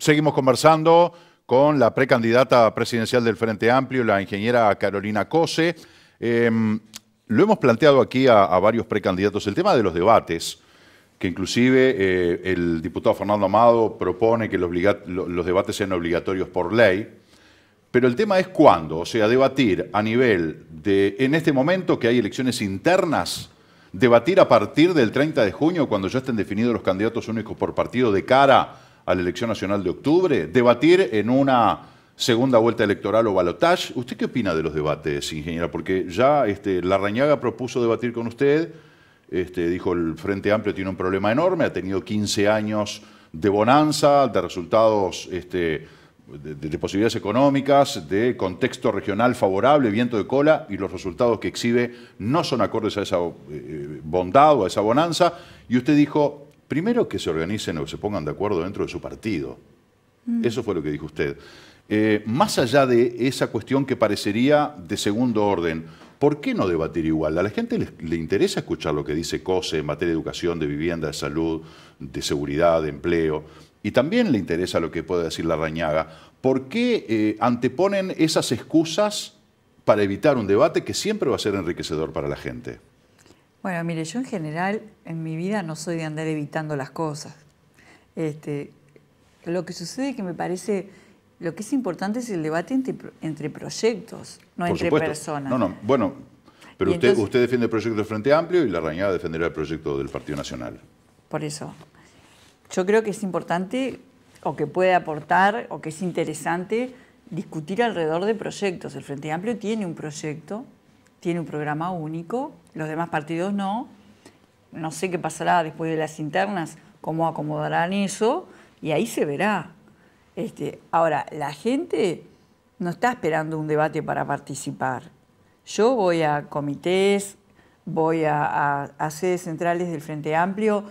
Seguimos conversando con la precandidata presidencial del Frente Amplio, la ingeniera Carolina Cose. Em, lo hemos planteado aquí a, varios precandidatos, el tema de los debates, que inclusive eh, el diputado Fernando Amado propone que los, los debates sean obligatorios por ley, pero el tema es cuándo, o sea, debatir a nivel de, en este momento que hay elecciones internas, debatir a partir del 30 de junio, cuando ya estén definidos los candidatos únicos por partido de cara a la elección nacional de octubre? ¿Debatir en una segunda vuelta electoral o balotage? ¿Usted qué opina de los debates, ingeniera? Porque ya este, Larrañaga propuso debatir con usted, este, dijo el Frente Amplio tiene un problema enorme, ha tenido 15 años de bonanza, de resultados... Este, de, posibilidades económicas, de contexto regional favorable, viento de cola, y los resultados que exhibe no son acordes a esa eh, eh, bondad o a esa bonanza. Y usted dijo, Primero que se organicen o se pongan de acuerdo dentro de su partido. Mm. Eso fue lo que dijo usted. Eh, más allá de esa cuestión que parecería de segundo orden, ¿por qué no debatir igual? A la gente le, interesa escuchar lo que dice COSE en materia de educación, de vivienda, de salud, de seguridad, de empleo. Y también le interesa lo que puede decir la Rañaga. ¿Por qué eh, anteponen esas excusas para evitar un debate que siempre va a ser enriquecedor para la gente? Bueno, mire, yo en general en mi vida no soy de andar evitando las cosas. Este, lo que sucede es que me parece, lo que es importante es el debate entre, proyectos, no entre personas. No, no, bueno, pero usted, usted defiende el proyecto del Frente Amplio y la reina defenderá el proyecto del Partido Nacional. Por eso. Yo creo que es importante o que puede aportar o que es interesante discutir alrededor de proyectos. El Frente Amplio tiene un proyecto tiene un programa único, los demás partidos no. No sé qué pasará después de las internas, cómo acomodarán eso, y ahí se verá. Este, ahora, la gente no está esperando un debate para participar. Yo voy a comités, voy a, a sedes centrales del Frente Amplio,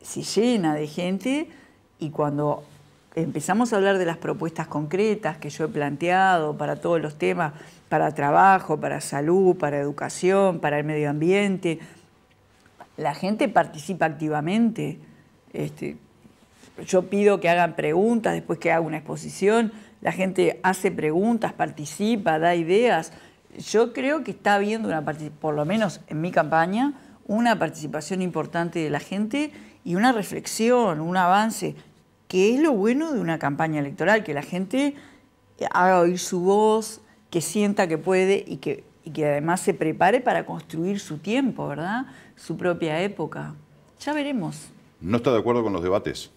se llena de gente y cuando empezamos a hablar de las propuestas concretas que yo he planteado para todos los temas, para trabajo, para salud, para educación, para el medio ambiente. La gente participa activamente. Este, yo pido que hagan preguntas después que haga una exposición. La gente hace preguntas, participa, da ideas. Yo creo que está habiendo una por lo menos en mi campaña, una participación importante de la gente y una reflexión, un avance que es lo bueno de una campaña electoral, que la gente haga oír su voz, que sienta que puede y que, además se prepare para construir su tiempo, ¿verdad? Su propia época. Ya veremos. ¿No está de acuerdo con los debates?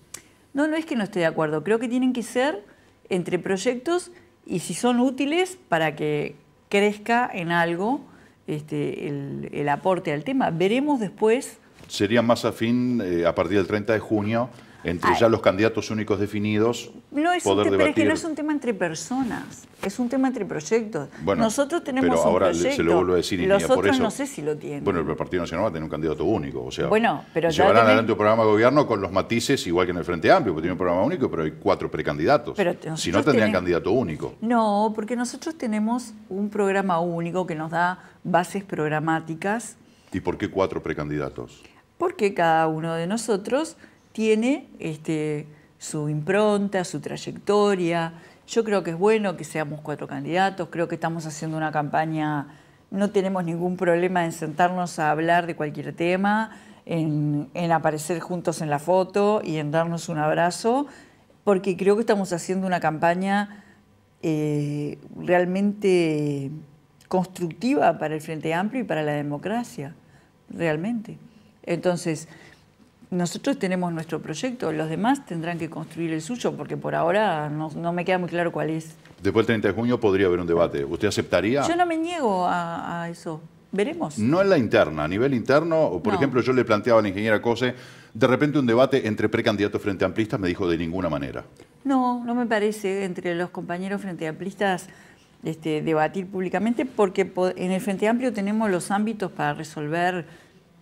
No, no es que no esté de acuerdo. Creo que tienen que ser entre proyectos y si son útiles para que crezca en algo este, el, aporte al tema. Veremos después. Sería más afín eh, a partir del 30 de junio entre ya los candidatos únicos definidos, no es un Pero es que no es un tema entre personas, es un tema entre proyectos. Bueno, Nosotros tenemos pero ahora se lo vuelvo a decir, los por eso, no sé si lo tienen. Bueno, el Partido Nacional va a tener un candidato único, o sea, bueno, pero llevarán adelante un programa de gobierno con los matices igual que en el Frente Amplio, porque tiene un programa único, pero hay cuatro precandidatos. si no, tendrían candidato único. No, porque nosotros tenemos un programa único que nos da bases programáticas. ¿Y por qué cuatro precandidatos? Porque cada uno de nosotros tiene este, su impronta, su trayectoria. Yo creo que es bueno que seamos cuatro candidatos, creo que estamos haciendo una campaña, no tenemos ningún problema en sentarnos a hablar de cualquier tema, en, aparecer juntos en la foto y en darnos un abrazo, porque creo que estamos haciendo una campaña eh, realmente constructiva para el Frente Amplio y para la democracia, realmente. Entonces, nosotros tenemos nuestro proyecto, los demás tendrán que construir el suyo, porque por ahora no, me queda muy claro cuál es. Después del 30 de junio podría haber un debate. ¿Usted aceptaría? Yo no me niego a, eso. Veremos. No en la interna, a nivel interno, por ejemplo, yo le planteaba a la ingeniera Cose, de repente un debate entre precandidatos frente amplistas, me dijo de ninguna manera. No, no me parece entre los compañeros frente amplistas este, debatir públicamente, porque en el Frente Amplio tenemos los ámbitos para resolver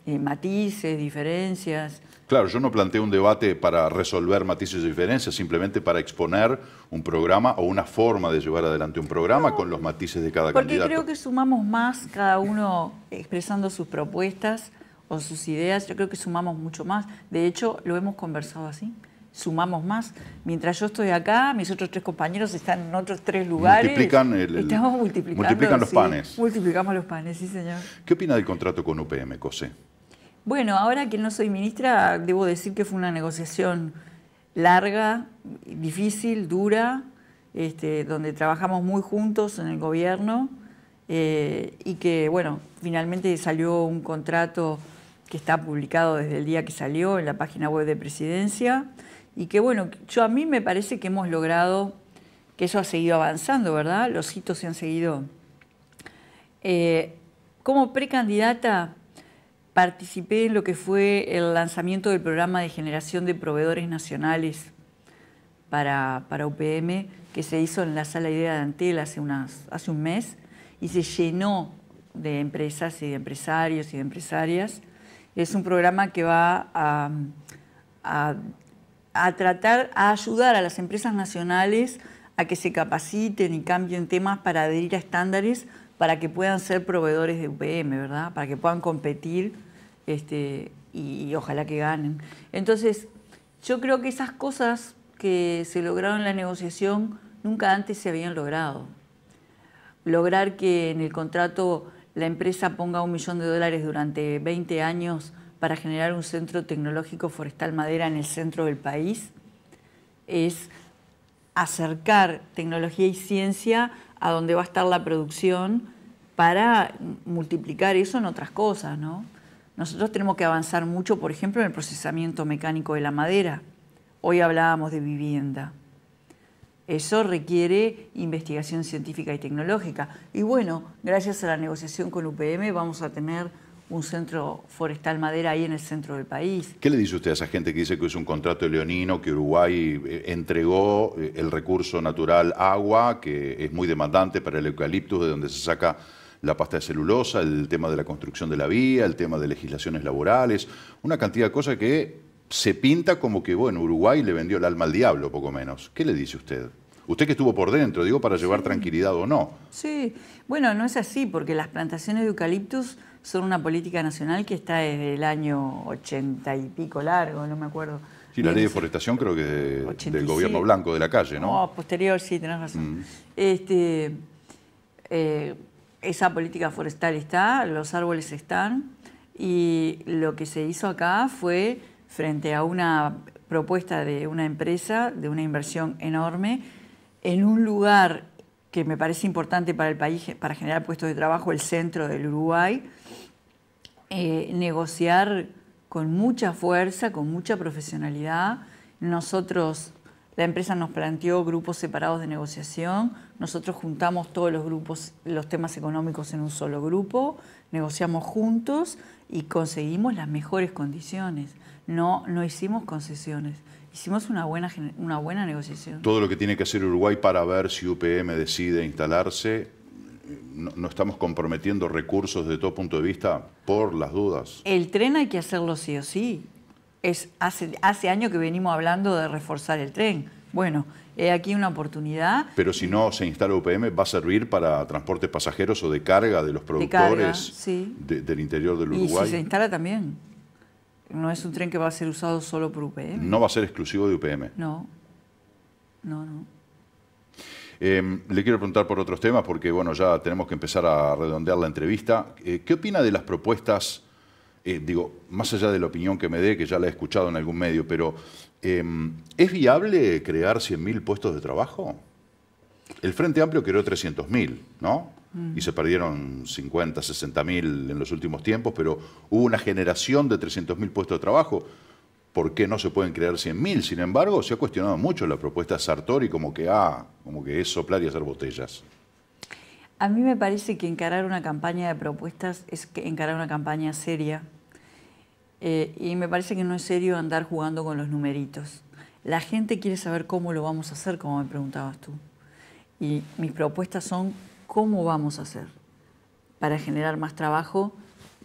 eh, matices, diferencias. Claro, yo no planteo un debate para resolver matices y diferencias, simplemente para exponer un programa o una forma de llevar adelante un programa con los matices de cada porque Porque creo que sumamos más cada uno expresando sus propuestas o sus ideas, yo creo que sumamos mucho más. De hecho, lo hemos conversado así sumamos más. Mientras yo estoy acá, mis otros tres compañeros están en otros tres lugares. Multiplican los panes. Multiplicamos los panes, sí, señor. ¿Qué opina del contrato con UPM, bueno, ahora que no soy ministra, debo decir que fue una negociación larga, difícil, dura, este, donde trabajamos muy juntos en el gobierno eh, y que, bueno, finalmente salió un contrato que está publicado desde el día que salió en la página web de Presidencia y que, bueno, yo a mí me parece que hemos logrado que eso ha seguido avanzando, ¿verdad? Los hitos se han seguido. Eh, como precandidata participé en lo que fue el lanzamiento del programa de generación de proveedores nacionales para, UPM, que se hizo en la sala Idea de Antel hace, unas, hace un mes, y se llenó de empresas y de empresarios y de empresarias. Es un programa que va a, a, tratar, a ayudar a las empresas nacionales a que se capaciten y cambien temas para adherir a estándares para que puedan ser proveedores de UPM, ¿verdad? Para que puedan competir este, y, ojalá que ganen. Entonces, yo creo que esas cosas que se lograron en la negociación nunca antes se habían logrado. Lograr que en el contrato la empresa ponga un millón de dólares durante 20 años para generar un centro tecnológico forestal madera en el centro del país es acercar tecnología y ciencia a donde va a estar la producción para multiplicar eso en otras cosas, ¿no? Nosotros tenemos que avanzar mucho, por ejemplo, en el procesamiento mecánico de la madera. Hoy hablábamos de vivienda. Eso requiere investigación científica y tecnológica. Y bueno, gracias a la negociación con UPM vamos a tener un centro forestal madera ahí en el centro del país. ¿Qué le dice usted a esa gente que dice que es un contrato de leonino, que Uruguay eh, entregó eh, el recurso natural agua, que es muy demandante para el eucaliptus, de donde se saca la pasta de celulosa, el tema de la construcción de la vía, el tema de legislaciones laborales, una cantidad de cosas que se pinta como que, bueno, Uruguay le vendió el alma al diablo, poco menos. ¿Qué le dice usted? Usted que estuvo por dentro, digo, para llevar tranquilidad o no. Sí, bueno, no es así, porque las plantaciones de eucaliptus son una política nacional que está desde el año ochenta y pico largo, no me acuerdo. Sí, la ley de deforestación creo que del gobierno blanco de la calle, ¿no? No, posterior, sí, tenés razón. Mm. Este, eh, esa política forestal está, los árboles están, y lo que se hizo acá fue frente a una propuesta de una empresa, de una inversión enorme, en un lugar que me parece importante para el país, para generar puestos de trabajo, el centro del Uruguay, eh, negociar con mucha fuerza, con mucha profesionalidad. Nosotros la empresa nos planteó grupos separados de negociación, nosotros juntamos todos los grupos, los temas económicos en un solo grupo, negociamos juntos y conseguimos las mejores condiciones. No, no hicimos concesiones, hicimos una buena, una buena negociación. Todo lo que tiene que hacer Uruguay para ver si UPM decide instalarse no, estamos comprometiendo recursos de todo punto de vista por las dudas. El tren hay que hacerlo sí o sí es hace, hace años que venimos hablando de reforzar el tren. Bueno, es aquí una oportunidad. Pero si no se instala UPM, ¿va a servir para transportes pasajeros o de carga de los productores del interior del Uruguay? Y se instala también. No es un tren que va a ser usado solo por UPM. No va a ser exclusivo de UPM. No, no, no. Eh, le quiero preguntar por otros temas porque bueno, ya tenemos que empezar a redondear la entrevista. Eh, ¿Qué opina de las propuestas eh, digo, más allá de la opinión que me dé, que ya la he escuchado en algún medio, pero em, ¿es viable crear 100.000 puestos de trabajo? El Frente Amplio creó 300.000, ¿no? Mm. Y se perdieron 50, 60.000 en los últimos tiempos, pero hubo una generación de 300.000 puestos de trabajo. ¿Por qué no se pueden crear 100.000? Sin embargo, se ha cuestionado mucho la propuesta Sartori como que, ah, como que es soplar y hacer botellas. A mí me parece que encarar una campaña de propuestas es encarar una campaña seria, eh, y me parece que no es serio andar jugando con los numeritos. La gente quiere saber cómo lo vamos a hacer, como me preguntabas tú. Y mis propuestas son cómo vamos a hacer para generar más trabajo,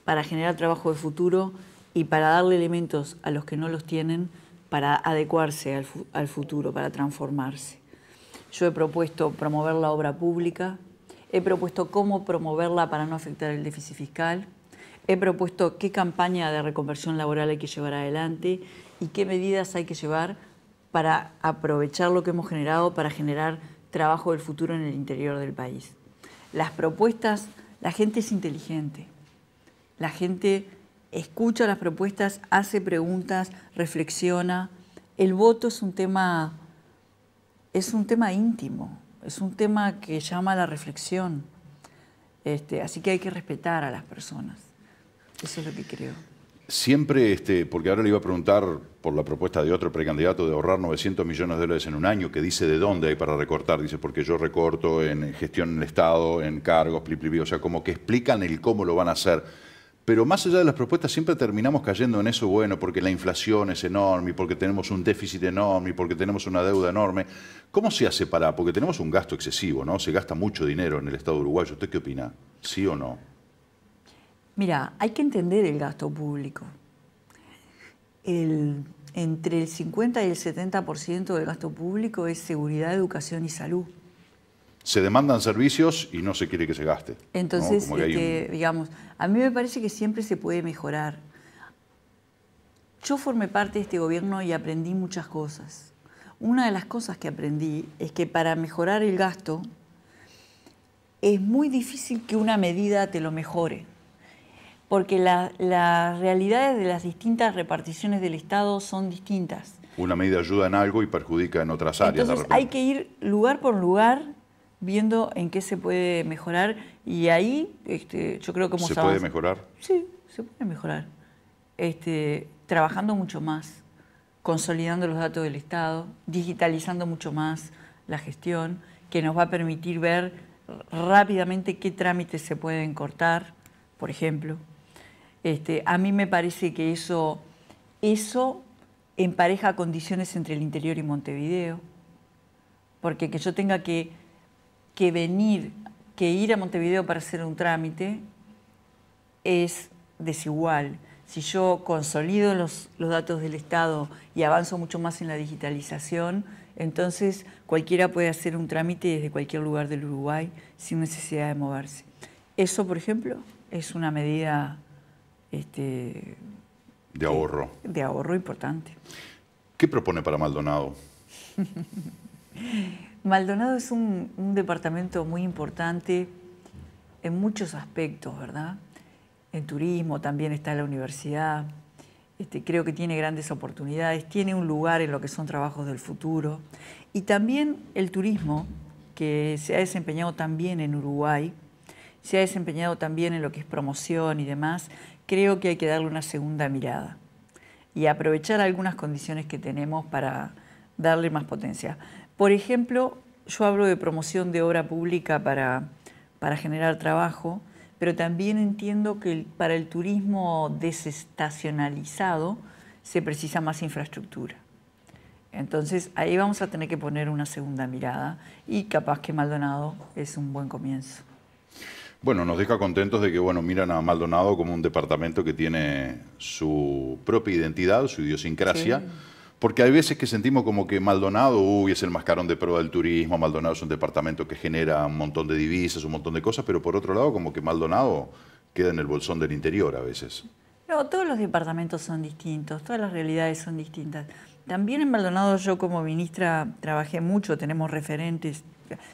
para generar trabajo de futuro y para darle elementos a los que no los tienen para adecuarse al futuro, para transformarse. Yo he propuesto promover la obra pública, he propuesto cómo promoverla para no afectar el déficit fiscal, He propuesto qué campaña de reconversión laboral hay que llevar adelante y qué medidas hay que llevar para aprovechar lo que hemos generado para generar trabajo del futuro en el interior del país. Las propuestas, la gente es inteligente, la gente escucha las propuestas, hace preguntas, reflexiona. El voto es un tema, es un tema íntimo, es un tema que llama a la reflexión. Este, así que hay que respetar a las personas. Eso es lo que creo. Siempre, este, porque ahora le iba a preguntar por la propuesta de otro precandidato de ahorrar 900 millones de dólares en un año, que dice de dónde hay para recortar, dice porque yo recorto en gestión en el Estado, en cargos, pli, pli, pli. o sea, como que explican el cómo lo van a hacer. Pero más allá de las propuestas, siempre terminamos cayendo en eso, bueno, porque la inflación es enorme, porque tenemos un déficit enorme, porque tenemos una deuda enorme. ¿Cómo se hace para? Porque tenemos un gasto excesivo, ¿no? Se gasta mucho dinero en el Estado uruguayo. ¿Usted qué opina? ¿Sí o no? Mira, hay que entender el gasto público. entre el 50 y el 70% del gasto público es seguridad, educación y salud. Se demandan servicios y no se quiere que se gaste. Entonces, este, digamos, a mí me parece que siempre se puede mejorar. Yo formé parte de este gobierno y aprendí muchas cosas. Una de las cosas que aprendí es que para mejorar el gasto es muy difícil que una medida te lo mejore porque las realidades de las distintas reparticiones del Estado son distintas. Una medida ayuda en algo y perjudica en otras áreas. Entonces hay que ir lugar por lugar viendo en qué se puede mejorar y ahí este, yo creo que ¿Se puede mejorar? Sí, se puede mejorar. Este, trabajando mucho más, consolidando los datos del Estado, digitalizando mucho más la gestión, que nos va a permitir ver rápidamente qué trámites se pueden cortar, por ejemplo. Este, a mí me parece que eso, eso empareja condiciones entre el interior y Montevideo, porque que yo tenga que, que venir, que ir a Montevideo para hacer un trámite, es desigual. Si yo consolido los, los datos del Estado y avanzo mucho más en la digitalización, entonces cualquiera puede hacer un trámite desde cualquier lugar del Uruguay sin necesidad de moverse. Eso, por ejemplo, es una medida este, de ahorro. De, ahorro importante. ¿Qué propone para Maldonado? Maldonado es un, departamento muy importante en muchos aspectos, ¿verdad? En turismo también está la universidad. Este, creo que tiene grandes oportunidades, tiene un lugar en lo que son trabajos del futuro. Y también el turismo, que se ha desempeñado también en Uruguay, se ha desempeñado también en lo que es promoción y demás, creo que hay que darle una segunda mirada y aprovechar algunas condiciones que tenemos para darle más potencia. Por ejemplo, yo hablo de promoción de obra pública para, para generar trabajo, pero también entiendo que para el turismo desestacionalizado se precisa más infraestructura. Entonces ahí vamos a tener que poner una segunda mirada y capaz que Maldonado es un buen comienzo. Bueno, nos deja contentos de que, bueno, miran a Maldonado como un departamento que tiene su propia identidad, su idiosincrasia. Porque hay veces que sentimos como que Maldonado, uy, es el mascarón de prueba del turismo, Maldonado es un departamento que genera un montón de divisas, un montón de cosas, pero por otro lado como que Maldonado queda en el bolsón del interior a veces. No, todos los departamentos son distintos, todas las realidades son distintas. También en Maldonado yo como ministra trabajé mucho, tenemos referentes,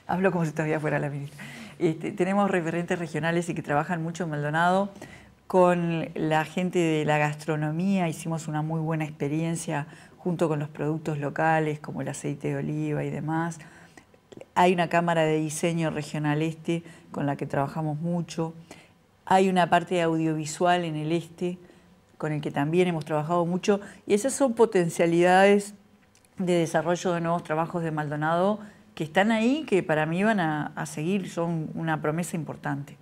hablo como si todavía fuera la ministra, este, tenemos referentes regionales y que trabajan mucho en Maldonado. Con la gente de la gastronomía hicimos una muy buena experiencia junto con los productos locales como el aceite de oliva y demás. Hay una cámara de diseño regional este con la que trabajamos mucho. Hay una parte audiovisual en el este con el que también hemos trabajado mucho y esas son potencialidades de desarrollo de nuevos trabajos de Maldonado que están ahí, que para mí van a, seguir, son una promesa importante.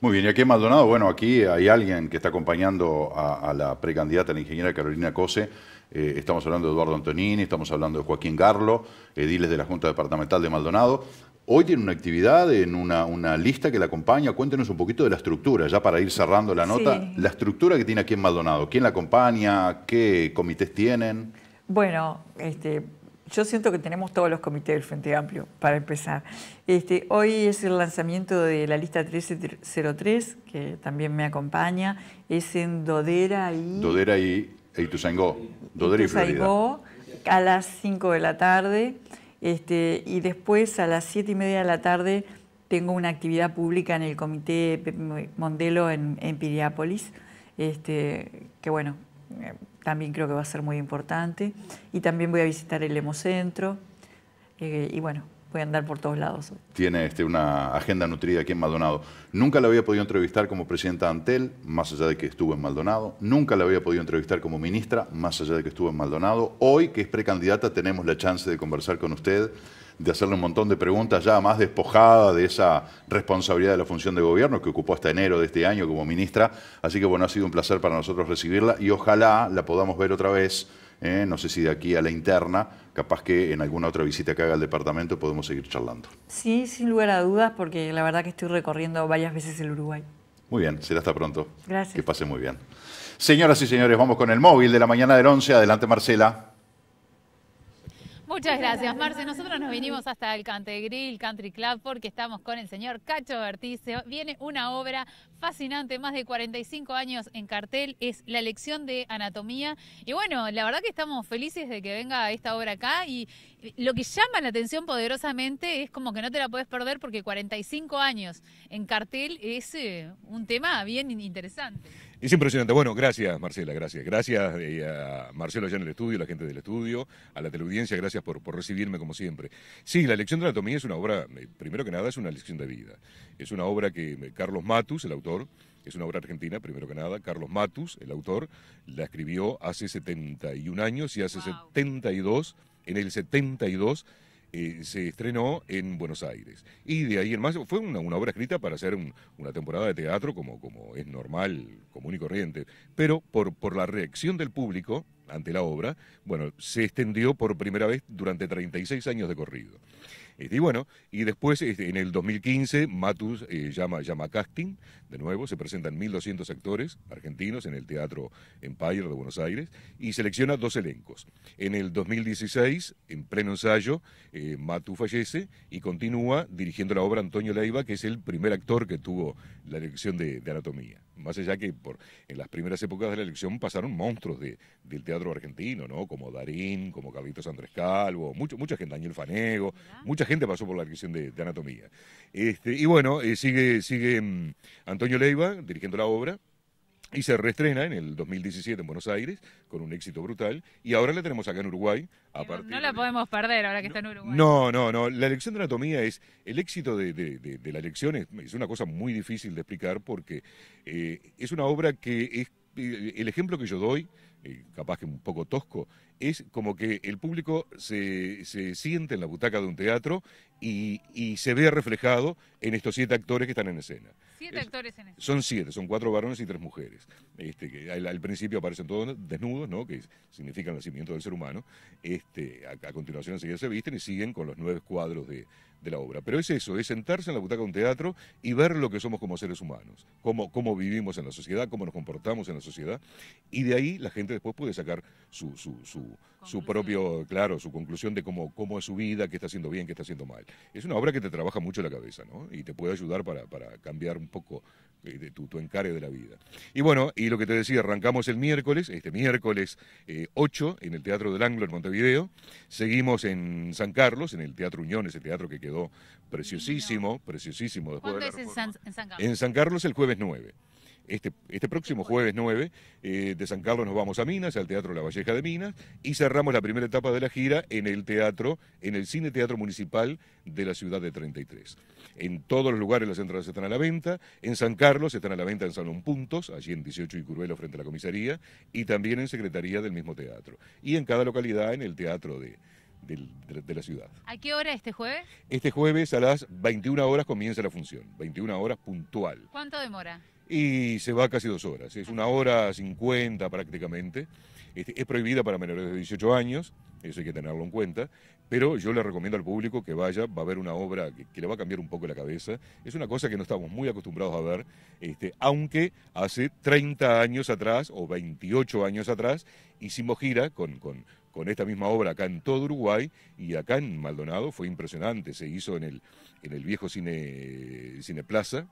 Muy bien, y aquí en Maldonado, bueno, aquí hay alguien que está acompañando a, la precandidata, la ingeniera Carolina Cose. Eh, estamos hablando de Eduardo Antonini, estamos hablando de Joaquín Garlo, ediles de la Junta Departamental de Maldonado. Hoy tiene una actividad en una, lista que la acompaña. Cuéntenos un poquito de la estructura, ya para ir cerrando la nota. La estructura que tiene aquí en Maldonado, ¿quién la acompaña? ¿Qué comités tienen? Bueno, este, yo siento que tenemos todos los comités del Frente Amplio, para empezar. Este, hoy es el lanzamiento de la lista 1303, que también me acompaña. Es en Dodera y... Dodera y Ituzaingó. Dodera y Florida. a las 5 de la tarde. Este, y después a las 7 y media de la tarde tengo una actividad pública en el Comité Mondelo en, en Piriápolis, este, que bueno, eh, también creo que va a ser muy importante. Y también voy a visitar el Hemocentro. Eh, y bueno, voy andar por todos lados. Tiene este, una agenda nutrida aquí en Maldonado. Nunca la había podido entrevistar como presidenta Antel, más allá de que estuvo en Maldonado. Nunca la había podido entrevistar como ministra, más allá de que estuvo en Maldonado. Hoy, que es precandidata, tenemos la chance de conversar con usted, de hacerle un montón de preguntas ya más despojada de esa responsabilidad de la función de gobierno que ocupó hasta enero de este año como ministra. Así que bueno, ha sido un placer para nosotros recibirla y ojalá la podamos ver otra vez ¿eh? no sé si de aquí a la interna, capaz que en alguna otra visita que haga al departamento podemos seguir charlando. Sí, sin lugar a dudas, porque la verdad que estoy recorriendo varias veces el Uruguay. Muy bien, será hasta pronto. Gracias. Que pase muy bien. Señoras y señores, vamos con el móvil de la mañana del 11. Adelante, Marcela. Muchas gracias, Marce. Nosotros nos vinimos hasta el Cantegril Country Club porque estamos con el señor Cacho Bertiz, Viene una obra fascinante, más de 45 años en cartel, es La lección de anatomía. Y bueno, la verdad que estamos felices de que venga esta obra acá y lo que llama la atención poderosamente es como que no te la puedes perder porque 45 años en cartel es eh, un tema bien interesante. Es impresionante. Bueno, gracias Marcela, gracias. Gracias eh, a Marcelo allá en el estudio, a la gente del estudio, a la teleaudiencia, gracias por, por recibirme como siempre. Sí, la lección de la anatomía es una obra, eh, primero que nada, es una lección de vida. Es una obra que eh, Carlos Matus, el autor, es una obra argentina, primero que nada. Carlos Matus, el autor, la escribió hace 71 años y hace 72, en el 72 eh, se estrenó en Buenos Aires. Y de ahí en más, fue una, obra escrita para hacer una temporada de teatro como, es normal, común y corriente. Pero por, por la reacción del público ante la obra, bueno, se extendió por primera vez durante 36 años de corrido. Este, y bueno, y después este, en el 2015 Matus eh, llama, llama casting, de nuevo, se presentan 1.200 actores argentinos en el Teatro Empire de Buenos Aires y selecciona dos elencos. En el 2016, en pleno ensayo, eh, Matus fallece y continúa dirigiendo la obra Antonio Leiva, que es el primer actor que tuvo la dirección de anatomía más allá que por, en las primeras épocas de la elección pasaron monstruos de, del teatro argentino, ¿no? Como Darín, como Carlitos Andrés Calvo, mucha gente, Daniel Fanego, mucha gente pasó por la elección de, anatomía. Este, y bueno, eh, sigue, sigue mm, Antonio Leiva dirigiendo la obra y se reestrena en el 2017 en Buenos Aires con un éxito brutal y ahora la tenemos acá en Uruguay. no, la podemos perder ahora que está en Uruguay. No, no, no. La elección de anatomía es el éxito de, la elección es, una cosa muy difícil de explicar porque eh, es una obra que es eh, el ejemplo que yo doy. Eh, capaz que un poco tosco, es como que el público se, se siente en la butaca de un teatro y, se ve reflejado en estos siete actores que están en escena. ¿Siete actores en escena? Son siete, son cuatro varones y tres mujeres. Este, al, principio aparecen todos desnudos, que significa el nacimiento del ser humano. Este, a, continuación enseguida se visten y siguen con los nueve cuadros de, la obra. Pero es eso, es sentarse en la butaca de un teatro y ver lo que somos como seres humanos, cómo, cómo vivimos en la sociedad, cómo nos comportamos en la sociedad. Y de ahí la gente después puede sacar su, propio, claro, su conclusión de cómo, cómo es su vida, qué está haciendo bien, qué está haciendo mal es una obra que te trabaja mucho la cabeza, ¿no? Y te puede ayudar para, cambiar un poco eh, de tu, encare de la vida. Y bueno, y lo que te decía, arrancamos el miércoles, este miércoles 8, eh, en el Teatro del Anglo en Montevideo, seguimos en San Carlos, en el Teatro Unión, ese teatro que quedó preciosísimo, preciosísimo después es en, San, en San Carlos? En San Carlos el jueves 9. Este, este, próximo jueves 9 eh, de San Carlos nos vamos a Minas, al Teatro La Valleja de Minas, y cerramos la primera etapa de la gira en el teatro, en el Cine Teatro Municipal de la ciudad de 33. En todos los lugares las entradas están a la venta, en San Carlos están a la venta en Salón Puntos, allí en 18 y Curvelo frente a la comisaría, y también en Secretaría del mismo teatro. Y en cada localidad en el teatro de, de, la ciudad. ¿A qué hora este jueves? Este jueves a las 21 horas comienza la función, 21 horas puntual. ¿Cuánto demora? y se va casi dos horas. Es una hora cincuenta prácticamente. Este, es prohibida para menores de 18 años, eso hay que tenerlo en cuenta, pero yo le recomiendo al público que vaya, va a ver una obra que, le va a cambiar un poco la cabeza. Es una cosa que no estamos muy acostumbrados a ver, este, aunque hace 30 años atrás o 28 años atrás hicimos gira con, con, esta misma obra acá en todo Uruguay y acá en Maldonado fue impresionante. Se hizo en el, en el viejo cine, cine Plaza,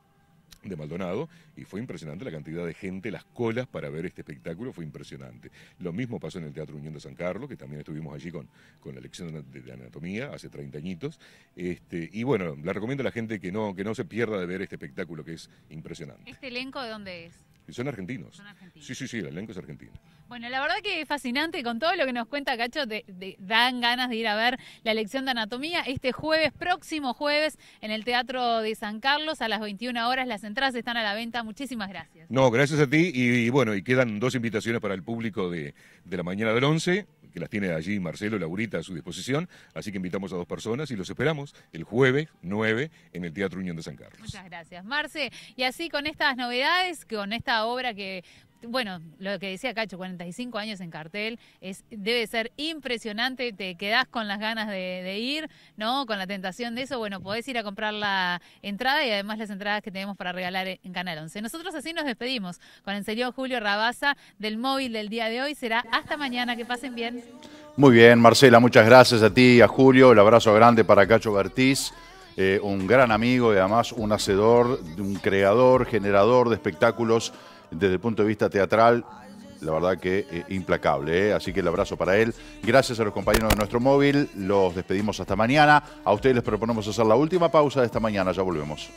de Maldonado y fue impresionante la cantidad de gente, las colas para ver este espectáculo fue impresionante. Lo mismo pasó en el Teatro Unión de San Carlos, que también estuvimos allí con, la lección de, anatomía hace 30 añitos. Este, y bueno, la recomiendo a la gente que no, que no se pierda de ver este espectáculo que es impresionante. ¿Este elenco de dónde es? Son argentinos. Sí, sí, sí, el elenco es argentino. Bueno, la verdad que es fascinante con todo lo que nos cuenta Cacho, te, dan ganas de ir a ver la lección de anatomía este jueves, próximo jueves, en el Teatro de San Carlos a las 21 horas. Las entradas están a la venta. Muchísimas gracias. No, gracias a ti y, bueno, y quedan dos invitaciones para el público de, la mañana del 11 que las tiene allí Marcelo Laurita a su disposición, así que invitamos a dos personas y los esperamos el jueves 9 en el Teatro Unión de San Carlos. Muchas gracias, Marce. Y así con estas novedades, con esta obra que bueno, lo que decía Cacho, 45 años en cartel, es, debe ser impresionante, te quedás con las ganas de, ir, ¿no? Con la tentación de eso, bueno, podés ir a comprar la entrada y además las entradas que tenemos para regalar en Canal 11. Nosotros así nos despedimos con el señor Julio Rabaza del móvil del día de hoy, será hasta mañana, que pasen bien. Muy bien, Marcela, muchas gracias a ti, y a Julio, el abrazo grande para Cacho Bertiz. Eh, un gran amigo y además un hacedor, un creador, generador de espectáculos desde el punto de vista teatral, la verdad que eh, implacable. Eh. Así que el abrazo para él. Gracias a los compañeros de nuestro móvil. Los despedimos hasta mañana. A ustedes les proponemos hacer la última pausa de esta mañana. Ya volvemos.